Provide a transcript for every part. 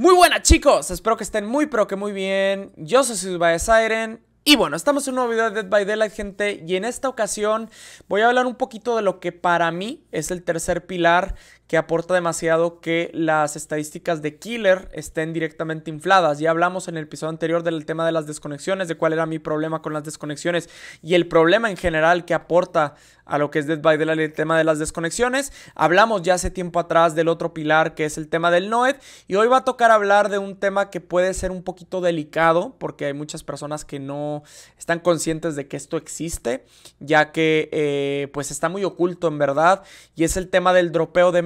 Muy buenas chicos, espero que estén muy pero que muy bien, yo soy Silvae Siren y bueno, estamos en un nuevo video de Dead by Daylight gente y en esta ocasión voy a hablar un poquito de lo que para mí es el tercer pilar que aporta demasiado que las estadísticas de Killer estén directamente infladas. Ya hablamos en el episodio anterior del tema de las desconexiones, de cuál era mi problema con las desconexiones y el problema en general que aporta a lo que es Dead by Daylight el tema de las desconexiones. Hablamos ya hace tiempo atrás del otro pilar que es el tema del Noed y hoy va a tocar hablar de un tema que puede ser un poquito delicado porque hay muchas personas que no están conscientes de que esto existe, ya que eh, pues está muy oculto en verdad y es el tema del dropeo de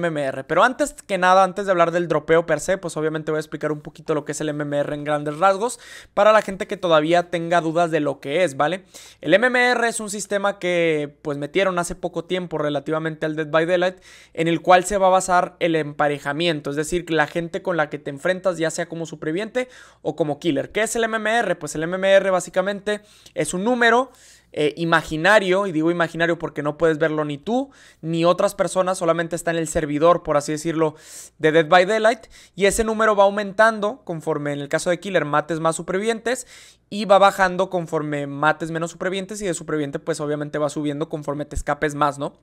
pero antes que nada, antes de hablar del dropeo per se, pues obviamente voy a explicar un poquito lo que es el MMR en grandes rasgos para la gente que todavía tenga dudas de lo que es, ¿vale? El MMR es un sistema que pues metieron hace poco tiempo relativamente al Dead by Daylight en el cual se va a basar el emparejamiento, es decir, la gente con la que te enfrentas ya sea como superviviente o como killer. ¿Qué es el MMR? Pues el MMR básicamente es un número eh, imaginario, y digo imaginario porque no puedes verlo ni tú ni otras personas, solamente está en el servidor, por así decirlo, de Dead by Daylight, y ese número va aumentando conforme en el caso de Killer mates más supervivientes y va bajando conforme mates menos supervivientes y de superviviente pues obviamente va subiendo conforme te escapes más, ¿no?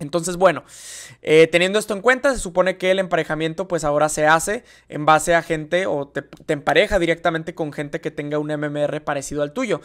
Entonces, bueno, eh, teniendo esto en cuenta, se supone que el emparejamiento pues ahora se hace en base a gente o te, empareja directamente con gente que tenga un MMR parecido al tuyo.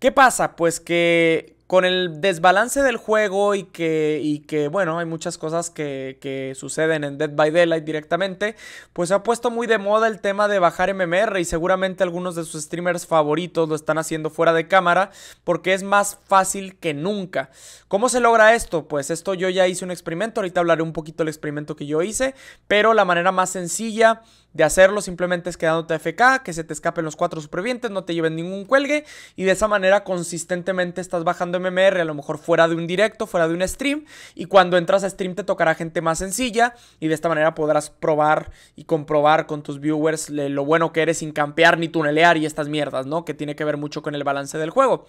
¿Qué pasa? Pues que con el desbalance del juego y que, y que bueno, hay muchas cosas que, suceden en Dead by Daylight directamente, pues se ha puesto muy de moda el tema de bajar MMR y seguramente algunos de sus streamers favoritos lo están haciendo fuera de cámara porque es más fácil que nunca. ¿Cómo se logra esto? Pues esto yo ya hice un experimento, ahorita hablaré un poquito del experimento que yo hice, pero la manera más sencilla de hacerlo simplemente es quedándote FK, que se te escapen los cuatro supervivientes, no te lleven ningún cuelgue y de esa manera consistentemente estás bajando MMR, a lo mejor fuera de un directo, fuera de un stream, y cuando entras a stream te tocará gente más sencilla y de esta manera podrás probar y comprobar con tus viewers lo bueno que eres sin campear ni tunelear y estas mierdas, ¿no? Que tiene que ver mucho con el balance del juego.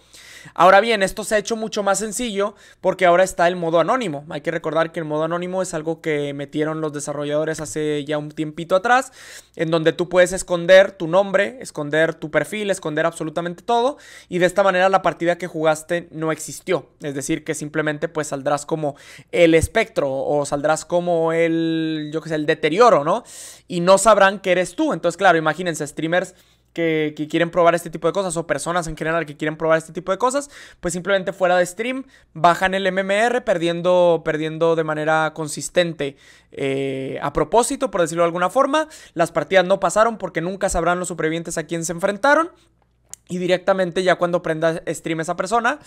Ahora bien, esto se ha hecho mucho más sencillo porque ahora está el modo anónimo. Hay que recordar que el modo anónimo es algo que metieron los desarrolladores hace ya un tiempito atrás, en donde tú puedes esconder tu nombre, esconder tu perfil, esconder absolutamente todo y de esta manera manera la partida que jugaste no existió. Es decir, que simplemente pues saldrás como el espectro o saldrás como el, yo que sé, el deterioro, ¿no? Y no sabrán que eres tú. Entonces, claro, imagínense, streamers... Que, quieren probar este tipo de cosas o personas en general que quieren probar este tipo de cosas, pues simplemente fuera de stream bajan el MMR perdiendo, perdiendo de manera consistente eh, a propósito, por decirlo de alguna forma. Las partidas no pasaron porque nunca sabrán los supervivientes a quién se enfrentaron. Y directamente ya cuando prenda stream esa persona,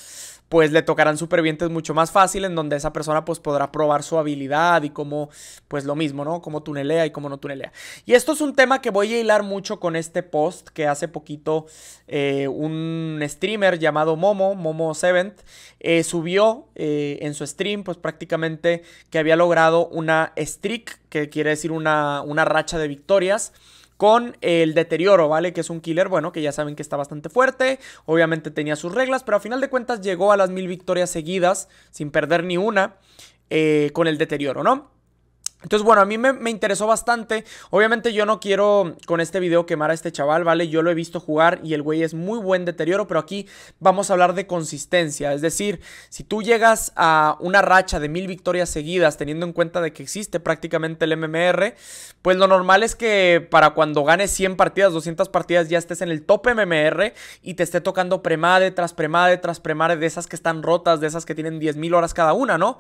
pues le tocarán supervivientes mucho más fácil en donde esa persona pues podrá probar su habilidad y cómo, pues lo mismo, ¿no? Cómo tunelea y cómo no tunelea. Y esto es un tema que voy a hilar mucho con este post que hace poquito eh, un streamer llamado Momo, Momo Seventh, eh, subió eh, en su stream pues prácticamente que había logrado una streak, que quiere decir una, una racha de victorias con el deterioro, ¿vale? Que es un killer, bueno, que ya saben que está bastante fuerte, obviamente tenía sus reglas, pero a final de cuentas llegó a las mil victorias seguidas, sin perder ni una, eh, con el deterioro, ¿no? Entonces, bueno, a mí me, interesó bastante. Obviamente yo no quiero con este video quemar a este chaval, ¿vale? Yo lo he visto jugar y el güey es muy buen deterioro, pero aquí vamos a hablar de consistencia. Es decir, si tú llegas a una racha de mil victorias seguidas, teniendo en cuenta de que existe prácticamente el MMR, pues lo normal es que para cuando ganes 100 partidas, 200 partidas, ya estés en el top MMR y te esté tocando premade tras premade tras premade de esas que están rotas, de esas que tienen 10.000 horas cada una, ¿no?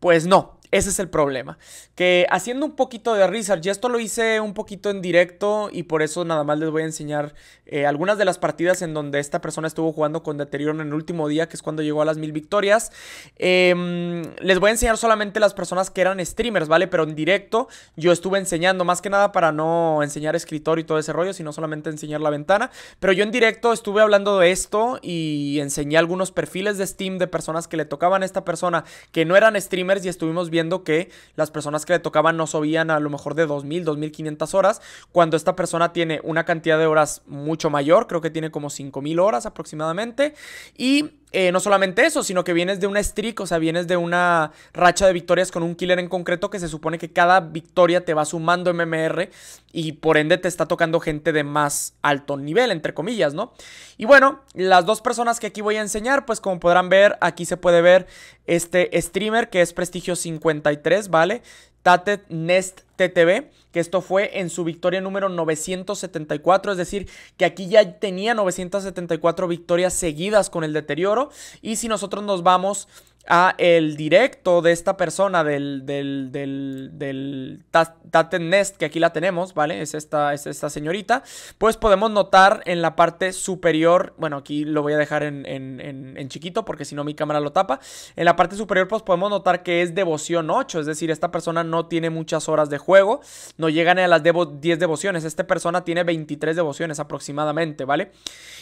Pues no, ese es el problema. Que haciendo un poquito de research, ya esto lo hice un poquito en directo y por eso nada más les voy a enseñar eh, algunas de las partidas en donde esta persona estuvo jugando con deterioro en el último día, que es cuando llegó a las mil victorias. Em, les voy a enseñar solamente las personas que eran streamers, ¿vale? Pero en directo yo estuve enseñando, más que nada para no enseñar escritor y todo ese rollo, sino solamente enseñar la ventana. Pero yo en directo estuve hablando de esto y enseñé algunos perfiles de Steam de personas que le tocaban a esta persona que no eran streamers y estuvimos viendo que las personas que le tocaban no subían a lo mejor de 2.000, 2.500 horas, cuando esta persona tiene una cantidad de horas mucho mayor, creo que tiene como 5.000 horas aproximadamente, y eh, no solamente eso, sino que vienes de una streak, o sea, vienes de una racha de victorias con un killer en concreto que se supone que cada victoria te va sumando MMR y por ende te está tocando gente de más alto nivel, entre comillas, ¿no? Y bueno, las dos personas que aquí voy a enseñar, pues como podrán ver, aquí se puede ver este streamer que es prestigio 53, ¿vale? tated Nest TTV, que esto fue en su victoria número 974, es decir, que aquí ya tenía 974 victorias seguidas con el deterioro. Y si nosotros nos vamos a el directo de esta persona del, del, del, del Taten Nest, que aquí la tenemos, ¿vale? Es esta, es esta señorita, pues podemos notar en la parte superior, bueno, aquí lo voy a dejar en, en, en, chiquito porque si no mi cámara lo tapa, en la parte superior pues podemos notar que es devoción 8, es decir, esta persona no tiene muchas horas de juego, no llegan a las 10 devociones, esta persona tiene 23 devociones aproximadamente, ¿vale?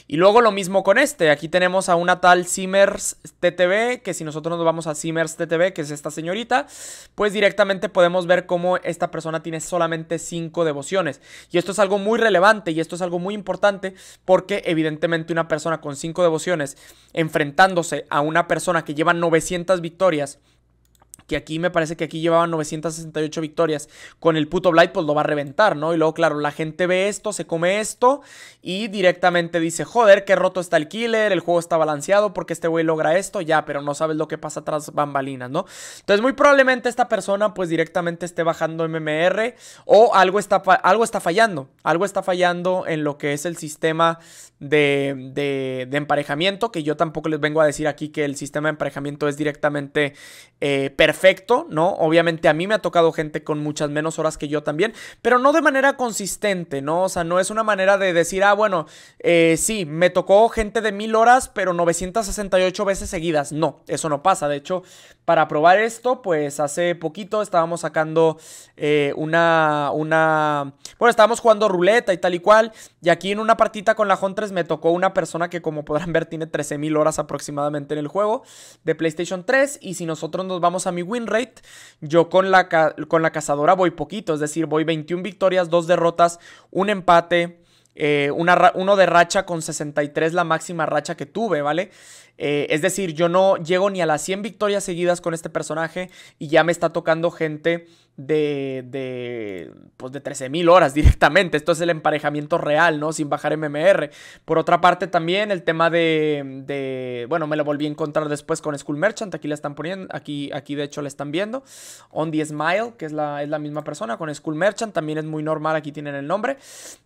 Y luego lo mismo con este. Aquí tenemos a una tal Simmers TTV, que si nosotros nos vamos a Simmers TTV, que es esta señorita, pues directamente podemos ver cómo esta persona tiene solamente 5 devociones. Y esto es algo muy relevante y esto es algo muy importante porque evidentemente una persona con 5 devociones enfrentándose a una persona que lleva 900 victorias que aquí me parece que aquí llevaban 968 victorias, con el puto Blight pues lo va a reventar, ¿no? Y luego, claro, la gente ve esto, se come esto y directamente dice, joder, qué roto está el killer, el juego está balanceado porque este güey logra esto, ya, pero no sabes lo que pasa tras bambalinas, ¿no? Entonces muy probablemente esta persona pues directamente esté bajando MMR o algo está, algo está fallando, algo está fallando en lo que es el sistema de, emparejamiento, que yo tampoco les vengo a decir aquí que el sistema de emparejamiento es directamente perfecto, eh, ¿no? Obviamente a mí me ha tocado gente con muchas menos horas que yo también, pero no de manera consistente, ¿no? O sea, no es una manera de decir, ah, bueno, eh, sí, me tocó gente de mil horas, pero 968 veces seguidas. No, eso no pasa. De hecho, para probar esto, pues hace poquito estábamos sacando eh, una, una, bueno, estábamos jugando ruleta y tal y cual, y aquí en una partita con la 3 me tocó una persona que como podrán ver tiene 13 mil horas aproximadamente en el juego de PlayStation 3, y si nosotros nos vamos a mi win rate. Yo con la, con la cazadora voy poquito, es decir, voy 21 victorias, 2 derrotas, un empate. Eh, una, uno de racha con 63, la máxima racha que tuve, ¿vale? Eh, es decir, yo no llego ni a las 100 victorias seguidas con este personaje y ya me está tocando gente de, de, pues de 13.000 horas directamente. Esto es el emparejamiento real, ¿no? Sin bajar MMR. Por otra parte también el tema de, de bueno, me lo volví a encontrar después con School Merchant. Aquí la están poniendo, aquí, aquí de hecho la están viendo. On the Smile, que es la, es la misma persona, con School Merchant. También es muy normal, aquí tienen el nombre.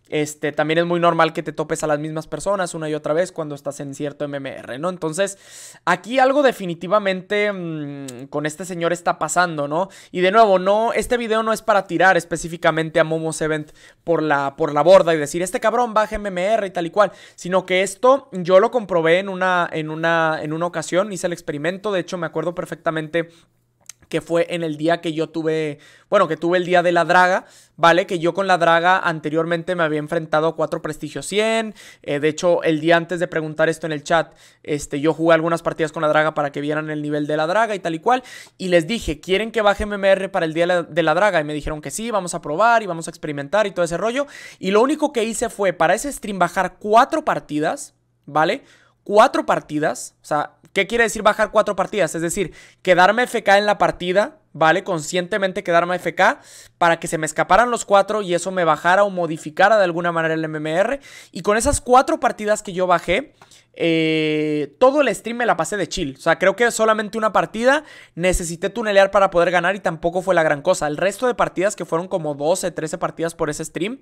Este, también es muy normal que te topes a las mismas personas una y otra vez cuando estás en cierto MMR, ¿no? Entonces, aquí algo definitivamente mm, con este señor está pasando, ¿no? Y de nuevo, no este video no es para tirar específicamente a momo Event por la, por la borda y decir, este cabrón baja MMR y tal y cual, sino que esto yo lo comprobé en una, en una, en una ocasión, hice el experimento, de hecho me acuerdo perfectamente que fue en el día que yo tuve, bueno, que tuve el día de la draga, ¿vale? Que yo con la draga anteriormente me había enfrentado a 4 prestigios 100, eh, de hecho el día antes de preguntar esto en el chat, este, yo jugué algunas partidas con la draga para que vieran el nivel de la draga y tal y cual, y les dije, ¿quieren que baje MMR para el día de la, draga? Y me dijeron que sí, vamos a probar y vamos a experimentar y todo ese rollo, y lo único que hice fue para ese stream bajar cuatro partidas, ¿vale? cuatro partidas. O sea, ¿qué quiere decir bajar cuatro partidas? Es decir, quedarme FK en la partida ¿vale? Conscientemente quedarme FK para que se me escaparan los cuatro y eso me bajara o modificara de alguna manera el MMR. Y con esas cuatro partidas que yo bajé, eh, todo el stream me la pasé de chill. O sea, creo que solamente una partida necesité tunelear para poder ganar y tampoco fue la gran cosa. El resto de partidas, que fueron como 12, 13 partidas por ese stream,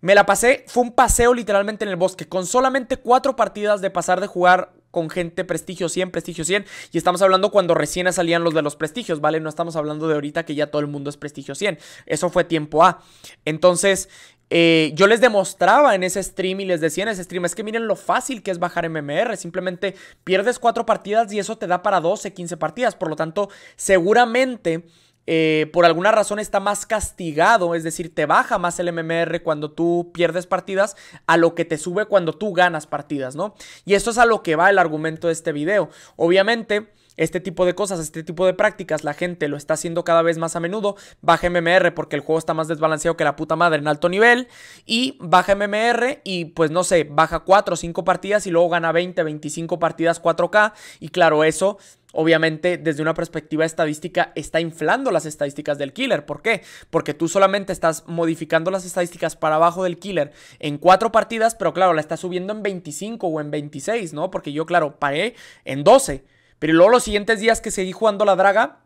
me la pasé, fue un paseo literalmente en el bosque. Con solamente cuatro partidas de pasar de jugar con gente prestigio 100, prestigio 100. Y estamos hablando cuando recién salían los de los prestigios, ¿vale? No estamos hablando de ahorita que ya todo el mundo es prestigio 100. Eso fue tiempo A. Entonces, eh, yo les demostraba en ese stream y les decía en ese stream, es que miren lo fácil que es bajar MMR, simplemente pierdes cuatro partidas y eso te da para 12, 15 partidas, por lo tanto, seguramente eh, por alguna razón está más castigado, es decir, te baja más el MMR cuando tú pierdes partidas a lo que te sube cuando tú ganas partidas, ¿no? Y eso es a lo que va el argumento de este video. Obviamente... Este tipo de cosas, este tipo de prácticas, la gente lo está haciendo cada vez más a menudo. Baja MMR porque el juego está más desbalanceado que la puta madre en alto nivel. Y baja MMR y pues no sé, baja 4 o 5 partidas y luego gana 20, 25 partidas 4K. Y claro, eso obviamente desde una perspectiva estadística está inflando las estadísticas del killer. ¿Por qué? Porque tú solamente estás modificando las estadísticas para abajo del killer en 4 partidas, pero claro, la estás subiendo en 25 o en 26, ¿no? Porque yo, claro, paré en 12. Pero luego los siguientes días que seguí jugando la draga,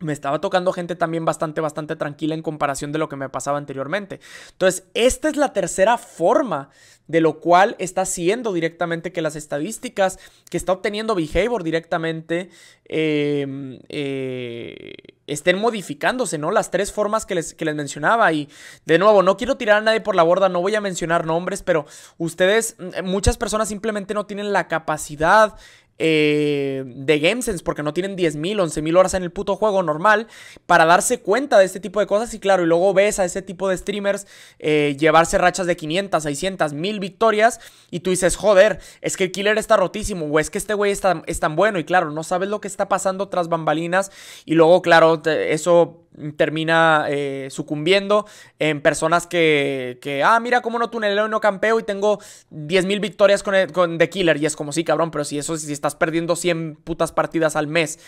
me estaba tocando gente también bastante, bastante tranquila en comparación de lo que me pasaba anteriormente. Entonces, esta es la tercera forma de lo cual está haciendo directamente que las estadísticas que está obteniendo Behavior directamente em, eh, estén modificándose, ¿no? Las tres formas que les, que les mencionaba. Y de nuevo, no quiero tirar a nadie por la borda, no voy a mencionar nombres, pero ustedes, mm, muchas personas simplemente no tienen la capacidad eh, de GameSense porque no tienen 10.000, 11.000 horas en el puto juego normal para darse cuenta de este tipo de cosas y claro, y luego ves a ese tipo de streamers eh, llevarse rachas de 500, 600, 1000 victorias y tú dices, joder, es que el killer está rotísimo o es que este güey es tan bueno y claro, no sabes lo que está pasando tras bambalinas y luego claro, eso termina eh, sucumbiendo en personas que, que, ah, mira cómo no tuneleo y no campeo y tengo 10.000 victorias con, con The Killer. Y es como, sí, cabrón, pero si eso, si estás perdiendo 100 putas partidas al mes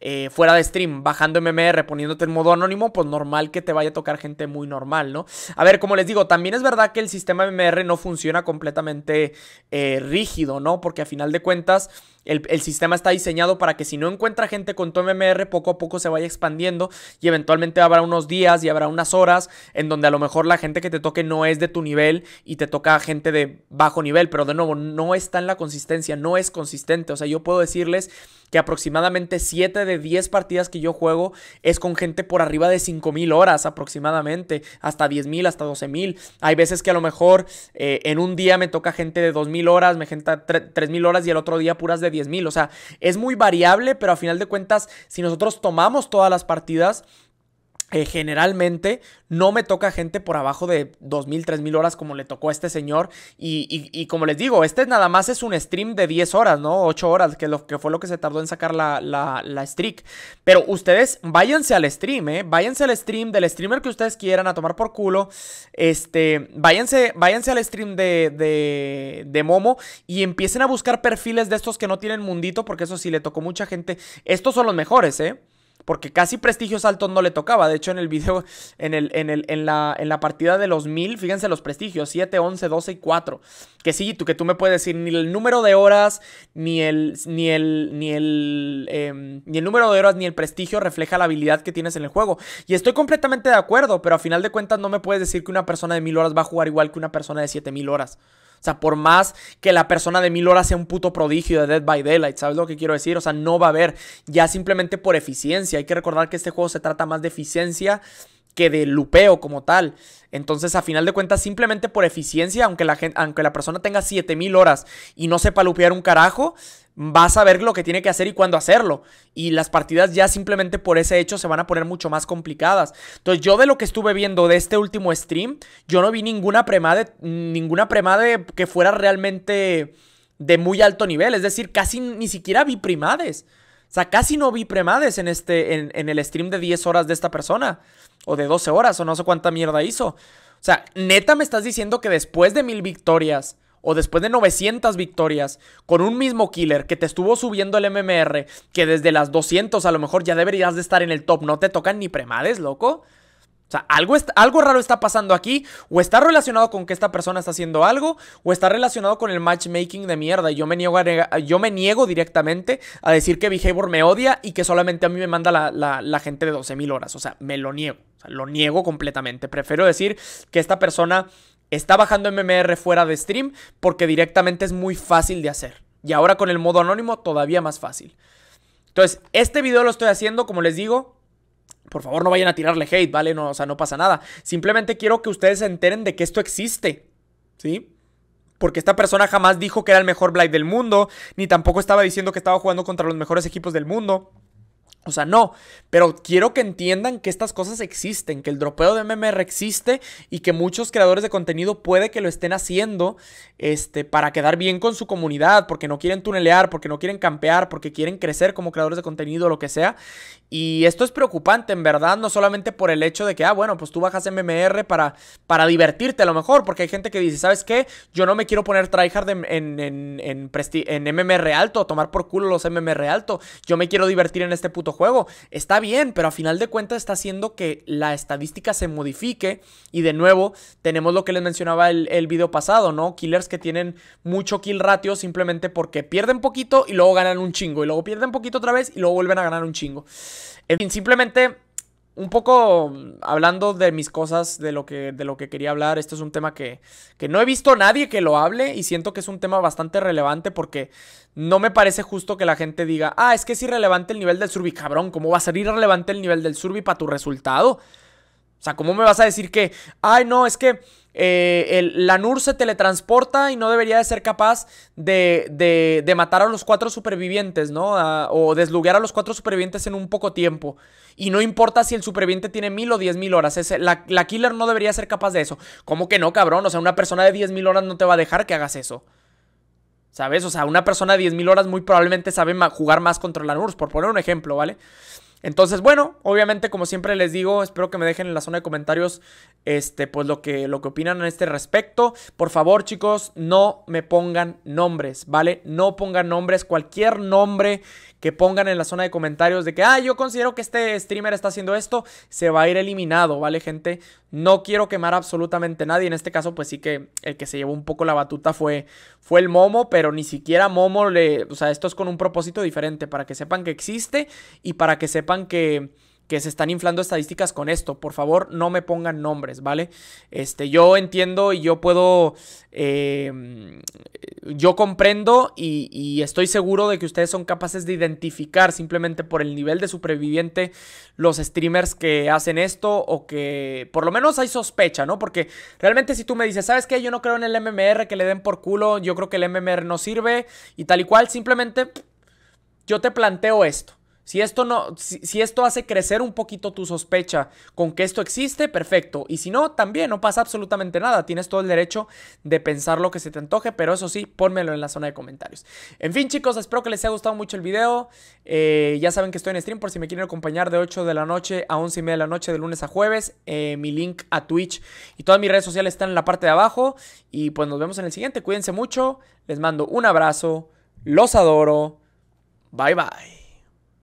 eh, fuera de stream, bajando MMR, poniéndote en modo anónimo, pues normal que te vaya a tocar gente muy normal, ¿no? A ver, como les digo, también es verdad que el sistema MMR no funciona completamente eh, rígido, ¿no? Porque a final de cuentas, el, sistema está diseñado para que si no encuentra gente con tu MMR, poco a poco se vaya expandiendo y eventualmente habrá unos días y habrá unas horas en donde a lo mejor la gente que te toque no es de tu nivel y te toca gente de bajo nivel, pero de nuevo, no está en la consistencia, no es consistente. O sea, yo puedo decirles que aproximadamente 7 de 10 partidas que yo juego es con gente por arriba de 5.000 horas aproximadamente, hasta 10.000, hasta 12.000. Hay veces que a lo mejor eh, en un día me toca gente de 2.000 horas, me gente 3.000 horas y el otro día puras de 10.000. O sea, es muy variable, pero a final de cuentas, si nosotros tomamos todas las partidas, eh, generalmente no me toca gente por abajo de 2.000, 3.000 horas como le tocó a este señor. Y, como les digo, este nada más es un stream de 10 horas, ¿no? 8 horas, que, lo, que fue lo que se tardó en sacar la, la streak. Pero ustedes váyanse al stream, ¿eh? Váyanse al stream del streamer que ustedes quieran a tomar por culo. Este, váyanse, váyanse al stream de, de, de Momo y empiecen a buscar perfiles de estos que no tienen mundito, porque eso sí le tocó mucha gente. Estos son los mejores, ¿eh? porque casi prestigios altos no le tocaba. De hecho, en el video, en, el, en, el, en, la, en la partida de los 1000, fíjense los prestigios, 7, 11, 12 y 4. Que sí, tú, que tú me puedes decir ni el número de horas, ni el, ni el, ni em, ni el número de horas, ni el prestigio refleja la habilidad que tienes en el juego. Y estoy completamente de acuerdo, pero a final de cuentas no me puedes decir que una persona de 1000 horas va a jugar igual que una persona de 7000 horas. O sea, por más que la persona de mil horas sea un puto prodigio de Dead by Daylight, ¿sabes lo que quiero decir? O sea, no va a haber, ya simplemente por eficiencia. Hay que recordar que este juego se trata más de eficiencia que de lupeo como tal. Entonces, a final de cuentas, simplemente por eficiencia, aunque la, gente, aunque la persona tenga 7000 horas y no sepa lupear un carajo, va a saber lo que tiene que hacer y cuándo hacerlo. Y las partidas ya simplemente por ese hecho se van a poner mucho más complicadas. Entonces, yo de lo que estuve viendo de este último stream, yo no vi ninguna premade, ninguna premade que fuera realmente de muy alto nivel. Es decir, casi ni siquiera vi primades. O sea, casi no vi premades en, este, en, el stream de 10 horas de esta persona. O de 12 horas, o no sé cuánta mierda hizo. O sea, neta me estás diciendo que después de mil victorias, o después de 900 victorias, con un mismo killer que te estuvo subiendo el MMR, que desde las 200 a lo mejor ya deberías de estar en el top, no te tocan ni premades, loco. O sea, algo, algo raro está pasando aquí, o está relacionado con que esta persona está haciendo algo, o está relacionado con el matchmaking de mierda. Y yo me niego, yo me niego directamente a decir que Behavior me odia y que solamente a mí me manda la, gente de 12.000 horas. O sea, me lo niego. lo niego completamente. Prefiero decir que esta persona está bajando MMR fuera de stream porque directamente es muy fácil de hacer. Y ahora con el modo anónimo todavía más fácil. Entonces, este video lo estoy haciendo, como les digo, por favor, no vayan a tirarle hate, ¿vale? No, o sea, no pasa nada. Simplemente quiero que ustedes se enteren de que esto existe, ¿sí? Porque esta persona jamás dijo que era el mejor Blight del mundo, ni tampoco estaba diciendo que estaba jugando contra los mejores equipos del mundo. O sea, no, pero quiero que entiendan que estas cosas existen, que el dropeo de MMR existe y que muchos creadores de contenido puede que lo estén haciendo este, para quedar bien con su comunidad, porque no quieren tunelear, porque no quieren campear, porque quieren crecer como creadores de contenido, o lo que sea. Y esto es preocupante, en verdad, no solamente por el hecho de que, ah, bueno, pues tú bajas MMR para, para divertirte a lo mejor, porque hay gente que dice, ¿sabes qué? Yo no me quiero poner tryhard en, en, en, MMR alto, tomar por culo los MMR alto, yo me quiero divertir en este puto juego. Está bien, pero a final de cuentas está haciendo que la estadística se modifique. Y de nuevo, tenemos lo que les mencionaba el, el video pasado, ¿no? Killers que tienen mucho kill ratio simplemente porque pierden poquito y luego ganan un chingo. Y luego pierden poquito otra vez y luego vuelven a ganar un chingo. En fin, simplemente un poco mm, hablando de mis cosas, de lo que, de lo que quería hablar, esto es un tema que, que no he visto a nadie que lo hable y siento que es un tema bastante relevante porque no me parece justo que la gente diga, ah, es que es irrelevante el nivel del surbi, cabrón, ¿cómo va a ser irrelevante el nivel del surbi para tu resultado? O sea, ¿cómo me vas a decir que, ay, no, es que eh, la el, se teletransporta y no debería de ser capaz de, matar a los cuatro supervivientes, ¿no? o desluguear a los cuatro supervivientes en un poco tiempo. Y no importa si el superviviente tiene mil o diez mil horas. la, killer no debería ser capaz de eso. ¿Cómo que no, cabrón? O sea, una persona de diez mil horas no te va a dejar que hagas eso. ¿Sabes? O sea, una persona de diez mil horas muy probablemente sabe jugar más contra la NURS, e, por poner un ejemplo, ¿vale? vale entonces, bueno, obviamente, como siempre les digo, espero que me dejen en la zona de comentarios este, pues lo que, lo que opinan en este respecto. Por favor, chicos, no me pongan nombres, ¿vale? No pongan nombres, cualquier nombre que pongan en la zona de comentarios de que, ah, yo considero que este streamer está haciendo esto, se va a ir eliminado, ¿vale, gente? No quiero quemar absolutamente nadie. En este caso, pues sí que el que se llevó un poco la batuta fue, fue el Momo, pero ni siquiera Momo le. O sea, esto es con un propósito diferente, para que sepan que existe y para que sepan que, se están inflando estadísticas con esto. Por favor, no me pongan nombres, ¿vale? Este, yo entiendo y yo puedo. Eh, yo comprendo y, y, estoy seguro de que ustedes son capaces de identificar simplemente por el nivel de superviviente los streamers que hacen esto o que por lo menos hay sospecha, ¿no? Porque realmente si tú me dices, ¿sabes qué? Yo no creo en el MMR, que le den por culo, yo creo que el MMR no sirve y tal y cual, simplemente yo te planteo esto. Si esto, no, si, esto hace crecer un poquito tu sospecha con que esto existe, perfecto. Y si no, también no pasa absolutamente nada. Tienes todo el derecho de pensar lo que se te antoje, pero eso sí, pónmelo en la zona de comentarios. En fin, chicos, espero que les haya gustado mucho el video. Eh, ya saben que estoy en stream por si me quieren acompañar de 8 de la noche a 11 y media de la noche, de lunes a jueves. Eh, mi link a Twitch y todas mis redes sociales están en la parte de abajo. Y pues nos vemos en el siguiente. Cuídense mucho. Les mando un abrazo. Los adoro. Bye bye.